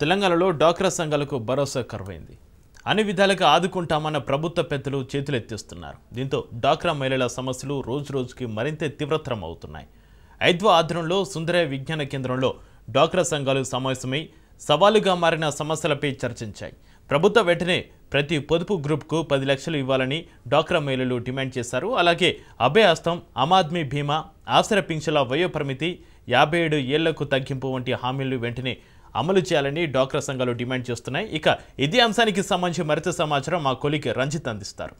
తెలంగాణలో డాక్రా సంఘాలకు భరోసా కరువైంది అన్ని విధాలుగా ఆదుకుంటామన్న ప్రభుత్వ పెద్దలు చేతులెత్తిస్తున్నారు దీంతో డాక్రా మహిళల సమస్యలు రోజు రోజుకి మరింత తీవ్రతరం అవుతున్నాయి ఐద్వ ఆధ్వర్యంలో సుందరయ విజ్ఞాన కేంద్రంలో డాక్రా సంఘాలు సమావేశమై సవాలుగా మారిన సమస్యలపై చర్చించాయి ప్రభుత్వ వెంటనే ప్రతి పొదుపు గ్రూప్కు పది లక్షలు ఇవ్వాలని డాక్రా మహిళలు డిమాండ్ చేశారు అలాగే అభయహస్తం ఆద్మీ భీమా ఆసర పింఛల వయోపరిమితి యాభై ఏడు ఏళ్లకు తగ్గింపు వంటి హామీలు వెంటనే అమలు చేయాలని డాక్టర్ సంఘాలు డిమాండ్ చేస్తున్నాయి ఇక ఇదే అంశానికి సంబంధించి మరింత సమాచారం మా కొలికి రంజిత్ అందిస్తారు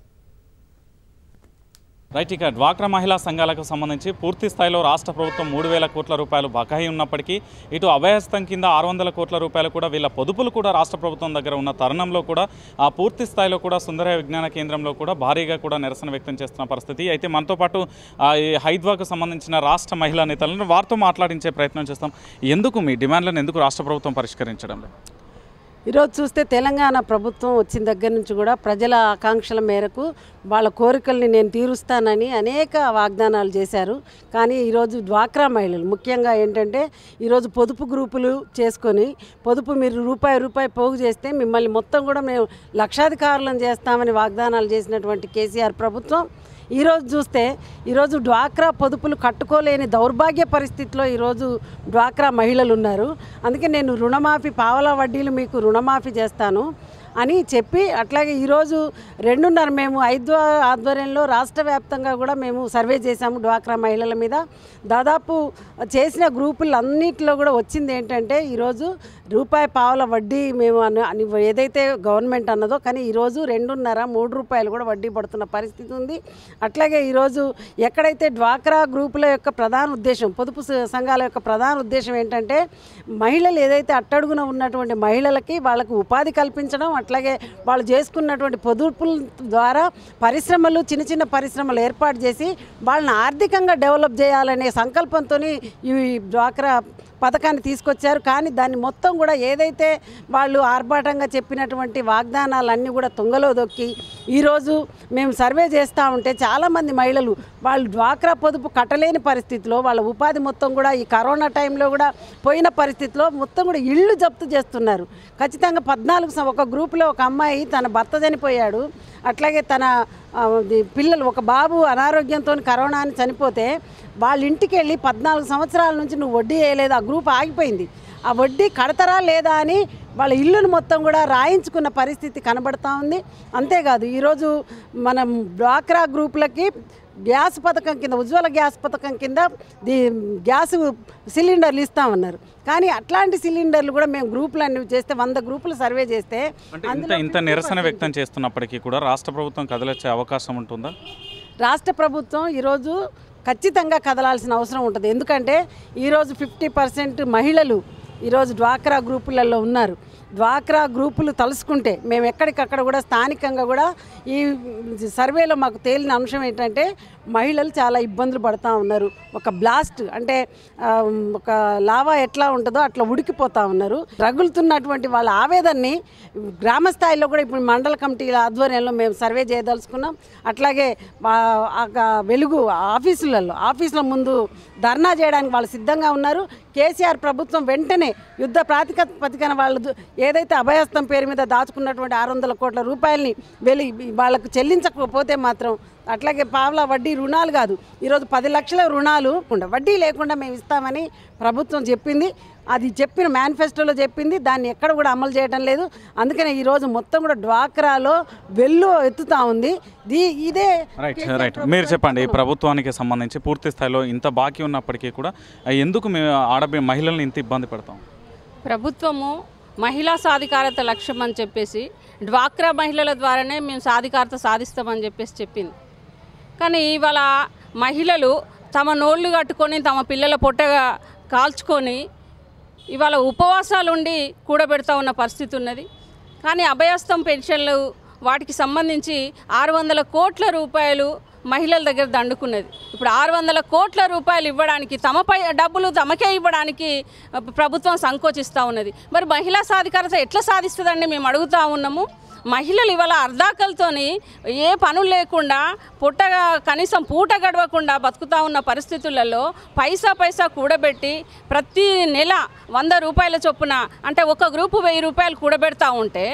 రైట్ ఇక డ్వాక్రా మహిళా సంఘాలకు సంబంధించి పూర్తి స్థాయిలో రాష్ట్ర ప్రభుత్వం మూడు వేల కోట్ల రూపాయలు బకాయి ఉన్నప్పటికీ ఇటు అభయహస్తం కింద ఆరు వందల కోట్ల రూపాయలు కూడా వీళ్ళ పొదుపులు కూడా రాష్ట్ర ప్రభుత్వం దగ్గర ఉన్న తరుణంలో కూడా ఆ పూర్తి స్థాయిలో కూడా సుందర విజ్ఞాన కేంద్రంలో కూడా భారీగా కూడా నిరసన వ్యక్తం చేస్తున్న పరిస్థితి అయితే మనతో పాటు ఈ హైద్వాకు సంబంధించిన రాష్ట్ర మహిళా నేతలను వారితో మాట్లాడించే ప్రయత్నం చేస్తాం ఎందుకు మీ డిమాండ్లను ఎందుకు రాష్ట్ర ప్రభుత్వం పరిష్కరించడం లేదు ఈరోజు చూస్తే తెలంగాణ ప్రభుత్వం వచ్చిన దగ్గర నుంచి కూడా ప్రజల ఆకాంక్షల మేరకు వాళ్ళ కోరికల్ని నేను తీరుస్తానని అనేక వాగ్దానాలు చేశారు కానీ ఈరోజు డ్వాక్రా మహిళలు ముఖ్యంగా ఏంటంటే ఈరోజు పొదుపు గ్రూపులు చేసుకొని పొదుపు మీరు రూపాయి రూపాయి పోగు చేస్తే మిమ్మల్ని మొత్తం కూడా మేము లక్షాధికారులను చేస్తామని వాగ్దానాలు చేసినటువంటి కేసీఆర్ ప్రభుత్వం ఈరోజు చూస్తే ఈరోజు డ్వాక్రా పొదుపులు కట్టుకోలేని దౌర్భాగ్య పరిస్థితిలో ఈరోజు డ్వాక్రా మహిళలు ఉన్నారు అందుకే నేను రుణమాఫీ పావలా వడ్డీలు మీకు రుణమాఫీ చేస్తాను అని చెప్పి అట్లాగే ఈరోజు రెండున్నర మేము ఐదు ఆధ్వర్యంలో రాష్ట్ర వ్యాప్తంగా కూడా మేము సర్వే చేశాము డ్వాక్రా మహిళల మీద దాదాపు చేసిన గ్రూపులు అన్నిటిలో కూడా వచ్చింది ఏంటంటే ఈరోజు రూపాయి పావుల వడ్డీ మేము అని ఏదైతే గవర్నమెంట్ అన్నదో కానీ ఈరోజు రెండున్నర మూడు రూపాయలు కూడా వడ్డీ పడుతున్న పరిస్థితి ఉంది అట్లాగే ఈరోజు ఎక్కడైతే డ్వాక్రా గ్రూపుల యొక్క ప్రధాన ఉద్దేశం పొదుపు సంఘాల యొక్క ప్రధాన ఉద్దేశం ఏంటంటే మహిళలు ఏదైతే అట్టడుగున ఉన్నటువంటి మహిళలకి వాళ్ళకు ఉపాధి కల్పించడం అట్లాగే వాళ్ళు చేసుకున్నటువంటి పొదుపుల ద్వారా పరిశ్రమలు చిన్న చిన్న పరిశ్రమలు ఏర్పాటు చేసి వాళ్ళని ఆర్థికంగా డెవలప్ చేయాలనే సంకల్పంతో ఈ డ్వాక్రా పథకాన్ని తీసుకొచ్చారు కానీ దాన్ని మొత్తం కూడా ఏదైతే వాళ్ళు ఆర్భాటంగా చెప్పినటువంటి వాగ్దానాలన్నీ కూడా తుంగలో దొక్కి ఈరోజు మేము సర్వే చేస్తూ ఉంటే చాలామంది మహిళలు వాళ్ళు డ్వాక్రా పొదుపు కట్టలేని పరిస్థితిలో వాళ్ళ ఉపాధి మొత్తం కూడా ఈ కరోనా టైంలో కూడా పోయిన పరిస్థితిలో మొత్తం కూడా ఇళ్ళు జప్తు చేస్తున్నారు ఖచ్చితంగా పద్నాలుగు ఒక గ్రూప్లో ఒక అమ్మాయి తన భర్త చనిపోయాడు అట్లాగే తన పిల్లలు ఒక బాబు అనారోగ్యంతో కరోనా అని చనిపోతే వాళ్ళ ఇంటికి వెళ్ళి పద్నాలుగు సంవత్సరాల నుంచి నువ్వు వడ్డీ వేయలేదు ఆ గ్రూప్ ఆగిపోయింది ఆ వడ్డీ కడతారా లేదా అని వాళ్ళ ఇల్లును మొత్తం కూడా రాయించుకున్న పరిస్థితి కనబడతా ఉంది అంతేకాదు ఈరోజు మనం డ్వాక్రా గ్రూపులకి గ్యాస్ పథకం కింద ఉజ్వల గ్యాస్ పథకం కింద దీ గ్యాస్ సిలిండర్లు ఇస్తా ఉన్నారు కానీ అట్లాంటి సిలిండర్లు కూడా మేము గ్రూపులు అన్ని చేస్తే వంద గ్రూపులు సర్వే చేస్తే ఇంత నిరసన వ్యక్తం చేస్తున్నప్పటికీ కూడా రాష్ట్ర ప్రభుత్వం కదలొచ్చే అవకాశం ఉంటుందా రాష్ట్ర ప్రభుత్వం ఈరోజు ఖచ్చితంగా కదలాల్సిన అవసరం ఉంటుంది ఎందుకంటే ఈరోజు ఫిఫ్టీ పర్సెంట్ మహిళలు ఈరోజు డ్వాక్రా గ్రూపులలో ఉన్నారు డ్వాక్రా గ్రూపులు తలుసుకుంటే మేము ఎక్కడికక్కడ కూడా స్థానికంగా కూడా ఈ సర్వేలో మాకు తేలిన అంశం ఏంటంటే మహిళలు చాలా ఇబ్బందులు పడుతూ ఉన్నారు ఒక బ్లాస్ట్ అంటే ఒక లావా ఎట్లా ఉంటుందో అట్లా ఉడికిపోతూ ఉన్నారు రగులుతున్నటువంటి వాళ్ళ ఆవేదనని గ్రామ స్థాయిలో కూడా ఇప్పుడు మండల కమిటీల ఆధ్వర్యంలో మేము సర్వే చేయదలుచుకున్నాం అట్లాగే వెలుగు ఆఫీసులలో ఆఫీసుల ముందు ధర్నా చేయడానికి వాళ్ళు సిద్ధంగా ఉన్నారు కేసీఆర్ ప్రభుత్వం వెంటనే యుద్ధ ప్రాతిపదికన వాళ్ళు ఏదైతే అభయస్థం పేరు మీద దాచుకున్నటువంటి ఆరు వందల కోట్ల రూపాయలని వెళ్ళి వాళ్ళకు చెల్లించకపోతే మాత్రం అట్లాగే పావులా వడ్డీ రుణాలు కాదు ఈరోజు పది లక్షల రుణాలు ఉండవు వడ్డీ లేకుండా మేము ఇస్తామని ప్రభుత్వం చెప్పింది అది చెప్పిన మేనిఫెస్టోలో చెప్పింది దాన్ని ఎక్కడ కూడా అమలు చేయడం లేదు అందుకనే ఈరోజు మొత్తం కూడా డ్వాక్రాలో వెల్లు ఎత్తుతా ఉంది ఇదే రైట్ రైట్ మీరు చెప్పండి ప్రభుత్వానికి సంబంధించి పూర్తి స్థాయిలో ఇంత బాకీ ఉన్నప్పటికీ కూడా ఎందుకు మేము ఆడబి మహిళలను ఇంత ఇబ్బంది పెడతాం ప్రభుత్వము మహిళా సాధికారత లక్ష్యం అని చెప్పేసి డ్వాక్రా మహిళల ద్వారానే మేము సాధికారత సాధిస్తామని చెప్పేసి చెప్పింది కానీ ఇవాళ మహిళలు తమ నోళ్ళు కట్టుకొని తమ పిల్లల పొట్టగా కాల్చుకొని ఇవాళ ఉపవాసాలు ఉండి కూడబెడతా ఉన్న పరిస్థితి ఉన్నది కానీ అభయస్తం పెన్షన్లు వాటికి సంబంధించి ఆరు వందల కోట్ల రూపాయలు మహిళల దగ్గర దండుకున్నది ఇప్పుడు ఆరు వందల కోట్ల రూపాయలు ఇవ్వడానికి తమపై డబ్బులు తమకే ఇవ్వడానికి ప్రభుత్వం సంకోచిస్తూ ఉన్నది మరి మహిళా సాధికారత ఎట్లా సాధిస్తుందండి మేము అడుగుతూ ఉన్నాము మహిళలు ఇవాళ అర్ధాకలతోని ఏ పనులు లేకుండా పుట్ట కనీసం పూట గడవకుండా బతుకుతా ఉన్న పరిస్థితులలో పైసా పైసా కూడబెట్టి ప్రతి నెల వంద రూపాయల చొప్పున అంటే ఒక గ్రూపు వెయ్యి రూపాయలు కూడబెడతా ఉంటే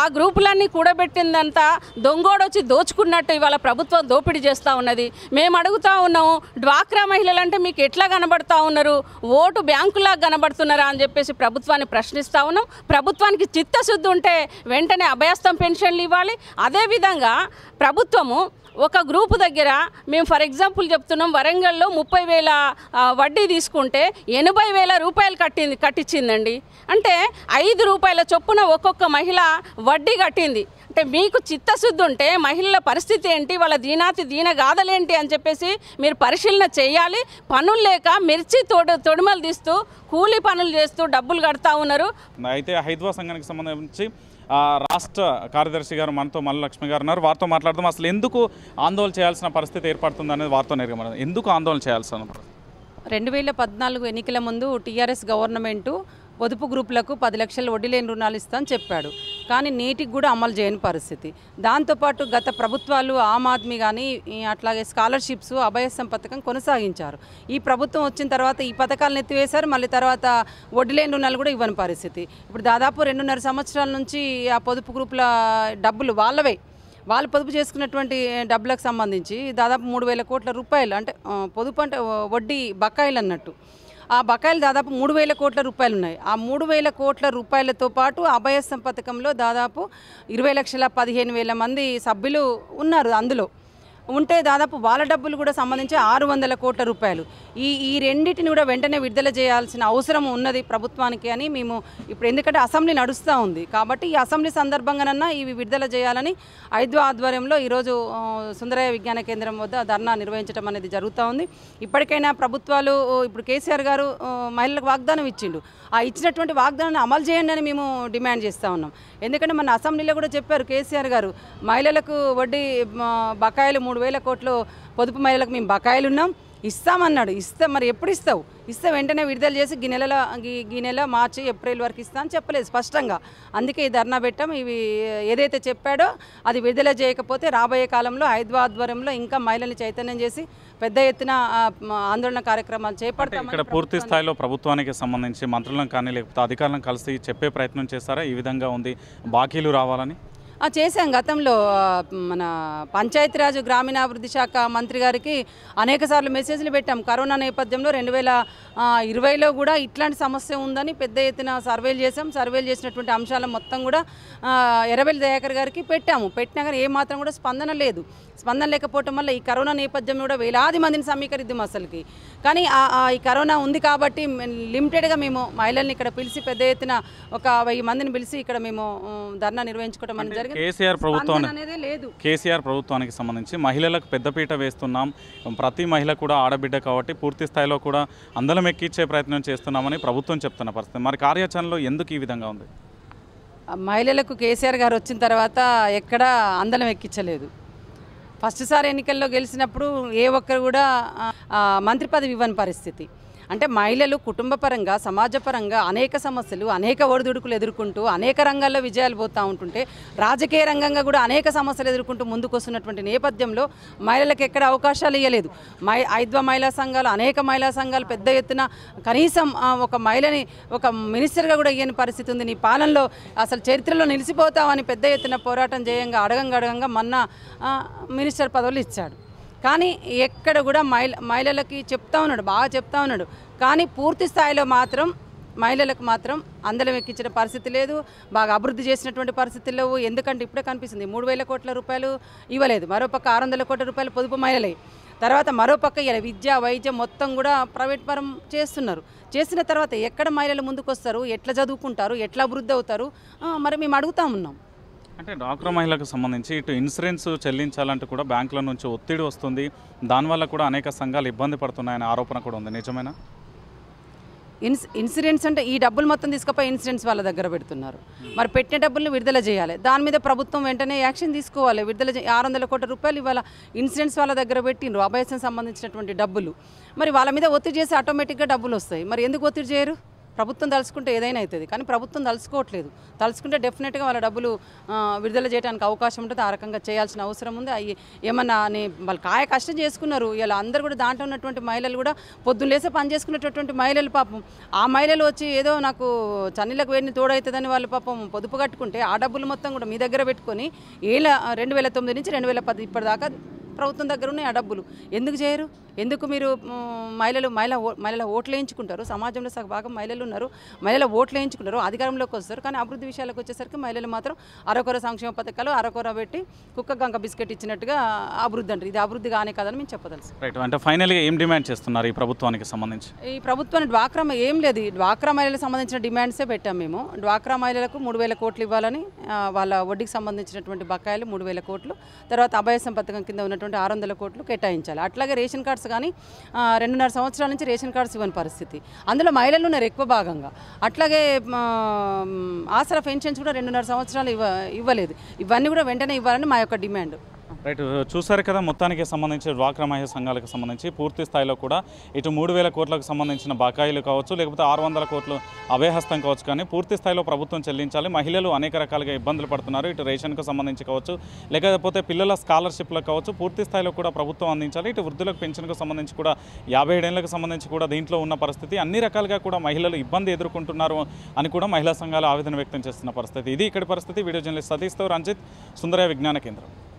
ఆ గ్రూపులన్నీ కూడబెట్టిందంతా దొంగోడొచ్చి దోచుకున్నట్టు ఇవాళ ప్రభుత్వం దోపిడీ చేస్తూ ఉన్నది మేము అడుగుతా ఉన్నాము డ్వాక్రా మహిళలు అంటే మీకు ఎట్లా కనబడతా ఉన్నారు ఓటు బ్యాంకులా కనబడుతున్నారా అని చెప్పేసి ప్రభుత్వాన్ని ప్రశ్నిస్తూ ఉన్నాం ప్రభుత్వానికి చిత్తశుద్ధి ఉంటే వెంటనే అభయస్థం మొత్తం పెన్షన్లు ఇవ్వాలి అదేవిధంగా ప్రభుత్వము ఒక గ్రూపు దగ్గర మేము ఫర్ ఎగ్జాంపుల్ చెప్తున్నాం వరంగల్లో ముప్పై వేల వడ్డీ తీసుకుంటే ఎనభై వేల రూపాయలు కట్టింది కట్టించిందండి అంటే ఐదు రూపాయల చొప్పున ఒక్కొక్క మహిళ వడ్డీ కట్టింది అంటే మీకు చిత్తశుద్ధి ఉంటే మహిళల పరిస్థితి ఏంటి వాళ్ళ దీనాతి దీన గాథలేంటి అని చెప్పేసి మీరు పరిశీలన చేయాలి పనులు లేక మిర్చి తోడు తొడుమలు తీస్తూ కూలీ పనులు చేస్తూ డబ్బులు కడతా ఉన్నారు అయితే హైదరాబాద్ సంఘానికి సంబంధించి రాష్ట్ర కార్యదర్శి గారు మనతో మల్లలక్ష్మి గారు ఉన్నారు వారితో మాట్లాడదాం అసలు ఎందుకు ఆందోళన చేయాల్సిన పరిస్థితి ఏర్పడుతుంది అనేది వారితో ఎందుకు ఆందోళన చేయాల్సిన రెండు వేల పద్నాలుగు ఎన్నికల ముందు టీఆర్ఎస్ గవర్నమెంటు పొదుపు గ్రూపులకు పది లక్షల వడ్డీ లేని రుణాలు ఇస్తామని చెప్పాడు కానీ నీటికి కూడా అమలు చేయని పరిస్థితి దాంతోపాటు గత ప్రభుత్వాలు ఆమ్ ఆద్మీ కానీ అట్లాగే స్కాలర్షిప్స్ అభయసం పథకం కొనసాగించారు ఈ ప్రభుత్వం వచ్చిన తర్వాత ఈ పథకాలను ఎత్తివేశారు మళ్ళీ తర్వాత వడ్డీ లేని రుణాలు కూడా ఇవ్వని పరిస్థితి ఇప్పుడు దాదాపు రెండున్నర సంవత్సరాల నుంచి ఆ పొదుపు గ్రూపుల డబ్బులు వాళ్ళవే వాళ్ళు పొదుపు చేసుకున్నటువంటి డబ్బులకు సంబంధించి దాదాపు మూడు వేల కోట్ల రూపాయలు అంటే పొదుపు అంటే వడ్డీ బకాయిలు అన్నట్టు ఆ బకాయిలు దాదాపు మూడు వేల కోట్ల రూపాయలు ఉన్నాయి ఆ మూడు వేల కోట్ల రూపాయలతో పాటు అభయసం పథకంలో దాదాపు ఇరవై లక్షల పదిహేను వేల మంది సభ్యులు ఉన్నారు అందులో ఉంటే దాదాపు వాళ్ళ డబ్బులు కూడా సంబంధించి ఆరు వందల కోట్ల రూపాయలు ఈ ఈ రెండింటిని కూడా వెంటనే విడుదల చేయాల్సిన అవసరం ఉన్నది ప్రభుత్వానికి అని మేము ఇప్పుడు ఎందుకంటే అసెంబ్లీ నడుస్తూ ఉంది కాబట్టి ఈ అసెంబ్లీ సందర్భంగానన్నా ఇవి విడుదల చేయాలని ఐదు ఆధ్వర్యంలో ఈరోజు సుందరయ్య విజ్ఞాన కేంద్రం వద్ద ధర్నా నిర్వహించడం అనేది జరుగుతూ ఉంది ఇప్పటికైనా ప్రభుత్వాలు ఇప్పుడు కేసీఆర్ గారు మహిళలకు వాగ్దానం ఇచ్చిండు ఆ ఇచ్చినటువంటి వాగ్దానాన్ని అమలు చేయండి అని మేము డిమాండ్ చేస్తూ ఉన్నాం ఎందుకంటే మన అసెంబ్లీలో కూడా చెప్పారు కేసీఆర్ గారు మహిళలకు వడ్డీ బకాయిలు మూడు వేల కోట్లు పొదుపు మహిళలకు మేము బకాయిలు ఉన్నాం ఇస్తామన్నాడు ఇస్తా మరి ఎప్పుడు ఇస్తావు ఇస్తే వెంటనే విడుదల చేసి ఈ నెలలో నెల మార్చి ఏప్రిల్ వరకు ఇస్తా అని చెప్పలేదు స్పష్టంగా అందుకే ఈ ధర్నా పెట్టాం ఇవి ఏదైతే చెప్పాడో అది విడుదల చేయకపోతే రాబోయే కాలంలో హైదరాబాద్ ఇంకా మహిళల్ని చైతన్యం చేసి పెద్ద ఎత్తున ఆందోళన కార్యక్రమాలు చేపడతాం ఇక్కడ పూర్తి స్థాయిలో ప్రభుత్వానికి సంబంధించి మంత్రులను కానీ లేకపోతే అధికారులను కలిసి చెప్పే ప్రయత్నం చేస్తారా ఈ విధంగా ఉంది బాకీలు రావాలని చేశాం గతంలో మన పంచాయతీరాజు గ్రామీణాభివృద్ధి శాఖ మంత్రి గారికి అనేక సార్లు మెసేజ్లు పెట్టాం కరోనా నేపథ్యంలో రెండు వేల ఇరవైలో కూడా ఇట్లాంటి సమస్య ఉందని పెద్ద ఎత్తున సర్వేలు చేశాం సర్వేలు చేసినటువంటి అంశాలు మొత్తం కూడా ఎర్రబెల్లి దయాకర్ గారికి పెట్టాము పెట్టినా కానీ ఏమాత్రం కూడా స్పందన లేదు స్పందన లేకపోవటం వల్ల ఈ కరోనా నేపథ్యం కూడా వేలాది మందిని సమీకరిద్దాం అసలుకి కానీ ఈ కరోనా ఉంది కాబట్టి లిమిటెడ్గా మేము మహిళల్ని ఇక్కడ పిలిచి పెద్ద ఎత్తున ఒక వెయ్యి మందిని పిలిచి ఇక్కడ మేము ధర్నా నిర్వహించుకోవడం అని కేసీఆర్ ప్రభుత్వానికి లేదు కేసీఆర్ ప్రభుత్వానికి సంబంధించి మహిళలకు పెద్దపీట వేస్తున్నాం ప్రతి మహిళ కూడా ఆడబిడ్డ కాబట్టి పూర్తి స్థాయిలో కూడా అందరం ఎక్కించే ప్రయత్నం చేస్తున్నామని ప్రభుత్వం చెప్తున్న పరిస్థితి మరి కార్యాచరణలో ఎందుకు ఈ విధంగా ఉంది మహిళలకు కేసీఆర్ గారు వచ్చిన తర్వాత ఎక్కడా అందలం ఎక్కించలేదు ఫస్ట్ సార్ ఎన్నికల్లో గెలిచినప్పుడు ఏ ఒక్కరు కూడా మంత్రి పదవి ఇవ్వని పరిస్థితి అంటే మహిళలు కుటుంబపరంగా సమాజపరంగా అనేక సమస్యలు అనేక ఒడిదుడుకులు ఎదుర్కొంటూ అనేక రంగాల్లో విజయాలు పోతూ ఉంటుంటే రాజకీయ రంగంగా కూడా అనేక సమస్యలు ఎదుర్కొంటూ ముందుకు వస్తున్నటువంటి నేపథ్యంలో మహిళలకు ఎక్కడ అవకాశాలు ఇవ్వలేదు మై ఐద్వ మహిళా సంఘాలు అనేక మహిళా సంఘాలు పెద్ద ఎత్తున కనీసం ఒక మహిళని ఒక మినిస్టర్గా కూడా ఇయ్యని పరిస్థితి ఉంది నీ పాలనలో అసలు చరిత్రలో నిలిచిపోతావని పెద్ద ఎత్తున పోరాటం చేయంగా అడగంగా అడగంగా మొన్న మినిస్టర్ పదవులు ఇచ్చాడు కానీ ఎక్కడ కూడా మహిళ మహిళలకి చెప్తా ఉన్నాడు బాగా చెప్తా ఉన్నాడు కానీ పూర్తి స్థాయిలో మాత్రం మహిళలకు మాత్రం అందలం ఎక్కించిన పరిస్థితి లేదు బాగా అభివృద్ధి చేసినటువంటి పరిస్థితి లేవు ఎందుకంటే ఇప్పుడే కనిపిస్తుంది మూడు వేల కోట్ల రూపాయలు ఇవ్వలేదు మరోపక్క ఆరు వందల కోట్ల రూపాయలు పొదుపు మహిళలే తర్వాత మరోపక్క ఇలా విద్య వైద్యం మొత్తం కూడా ప్రైవేట్ పరం చేస్తున్నారు చేసిన తర్వాత ఎక్కడ మహిళలు ముందుకు వస్తారు ఎట్లా చదువుకుంటారు ఎట్లా అభివృద్ధి అవుతారు మరి మేము అడుగుతా ఉన్నాం అంటే డాక్రా మహిళకు సంబంధించి ఇటు ఇన్సూరెన్స్ చెల్లించాలంటే కూడా బ్యాంకుల నుంచి ఒత్తిడి వస్తుంది దానివల్ల కూడా అనేక సంఘాలు ఇబ్బంది పడుతున్నాయనే ఆరోపణ కూడా ఉంది నిజమేనా ఇన్స్ ఇన్సూరెన్స్ అంటే ఈ డబ్బులు మొత్తం తీసుకపోయి ఇన్సూరెన్స్ వాళ్ళ దగ్గర పెడుతున్నారు మరి పెట్టిన డబ్బులను విడుదల చేయాలి దాని మీద ప్రభుత్వం వెంటనే యాక్షన్ తీసుకోవాలి విడుదల ఆరు వందల కోట్ల రూపాయలు ఇవాళ ఇన్సూరెన్స్ వాళ్ళ దగ్గర పెట్టిండ్రు అభయసం సంబంధించినటువంటి డబ్బులు మరి వాళ్ళ మీద ఒత్తిడి చేసి ఆటోమేటిక్గా డబ్బులు వస్తాయి మరి ఎందుకు ఒత్తిడి చేయరు ప్రభుత్వం తలుచుకుంటే ఏదైనా అవుతుంది కానీ ప్రభుత్వం తలుచుకోవట్లేదు తలుచుకుంటే డెఫినెట్గా వాళ్ళ డబ్బులు విడుదల చేయడానికి అవకాశం ఉంటుంది ఆ రకంగా చేయాల్సిన అవసరం ఉంది అవి ఏమన్నా అని వాళ్ళు కాయ కష్టం చేసుకున్నారు ఇలా అందరూ కూడా దాంట్లో ఉన్నటువంటి మహిళలు కూడా పొద్దున్న లేసే పని చేసుకునేటటువంటి మహిళలు పాపం ఆ మహిళలు వచ్చి ఏదో నాకు చన్నీలకు వేడిని తోడవుతుందని వాళ్ళు పాపం పొదుపు కట్టుకుంటే ఆ డబ్బులు మొత్తం కూడా మీ దగ్గర పెట్టుకొని ఏళ్ళ రెండు వేల తొమ్మిది నుంచి రెండు వేల పది ఇప్పటిదాకా ప్రభుత్వం దగ్గర ఉన్నాయి ఆ డబ్బులు ఎందుకు చేయరు ఎందుకు మీరు మహిళలు మహిళ మహిళల ఓట్లు వేయించుకుంటారు సమాజంలో సగ భాగం మహిళలు ఉన్నారు మహిళల ఓట్లు వేయించుకుంటారు అధికారంలోకి వస్తారు కానీ అభివృద్ధి విషయాలకు వచ్చేసరికి మహిళలు మాత్రం అరకొర సంక్షేమ పథకాలు అరకొర పెట్టి కుక్క గంక బిస్కెట్ ఇచ్చినట్టుగా అభివృద్ధి అంటారు ఇది అభివృద్ధి కానే కాదని మేము చెప్పదలుసు రైట్ అంటే ఫైనల్గా ఏం డిమాండ్ చేస్తున్నారు ఈ ప్రభుత్వానికి సంబంధించి ఈ ప్రభుత్వానికి డ్వాక్రా ఏం లేదు డ్వాక్రా మహిళలకు సంబంధించిన డిమాండ్సే పెట్టాం మేము డ్వాక్రా మహిళలకు మూడు వేల కోట్లు ఇవ్వాలని వాళ్ళ వడ్డీకి సంబంధించినటువంటి బకాయిలు మూడు వేల కోట్లు తర్వాత అభయ పథకం కింద ఉన్నటువంటి ఉన్నటువంటి ఆరు వందల కోట్లు కేటాయించాలి అట్లాగే రేషన్ కార్డ్స్ కానీ రెండున్నర సంవత్సరాల నుంచి రేషన్ కార్డ్స్ ఇవ్వని పరిస్థితి అందులో మహిళలు ఉన్నారు ఎక్కువ భాగంగా అట్లాగే ఆసరా పెన్షన్స్ కూడా రెండున్నర సంవత్సరాలు ఇవ్వ ఇవ్వలేదు ఇవన్నీ కూడా వెంటనే ఇవ్వాలని మా యొక్క డిమాండ్ రైట్ చూసారు కదా మొత్తానికి సంబంధించి డ్వాక్రా మహిళ సంఘాలకు సంబంధించి పూర్తి స్థాయిలో కూడా ఇటు మూడు వేల కోట్లకు సంబంధించిన బకాయిలు కావచ్చు లేకపోతే ఆరు వందల కోట్లు అవేహస్తం కావచ్చు కానీ పూర్తి స్థాయిలో ప్రభుత్వం చెల్లించాలి మహిళలు అనేక రకాలుగా ఇబ్బందులు పడుతున్నారు ఇటు రేషన్కు సంబంధించి కావచ్చు లేకపోతే పిల్లల స్కాలర్షిప్లకు కావచ్చు పూర్తి స్థాయిలో కూడా ప్రభుత్వం అందించాలి ఇటు వృద్ధులకు పెన్షన్కు సంబంధించి కూడా యాభై ఏడేళ్లకు సంబంధించి కూడా దీంట్లో ఉన్న పరిస్థితి అన్ని రకాలుగా కూడా మహిళలు ఇబ్బంది ఎదుర్కొంటున్నారు అని కూడా మహిళా సంఘాలు ఆవేదన వ్యక్తం చేస్తున్న పరిస్థితి ఇది ఇక్కడి పరిస్థితి వీడియో జర్నలిస్ట్ సతీష్తో రంజిత్ సుందరయ విజ్ఞాన కేంద్రం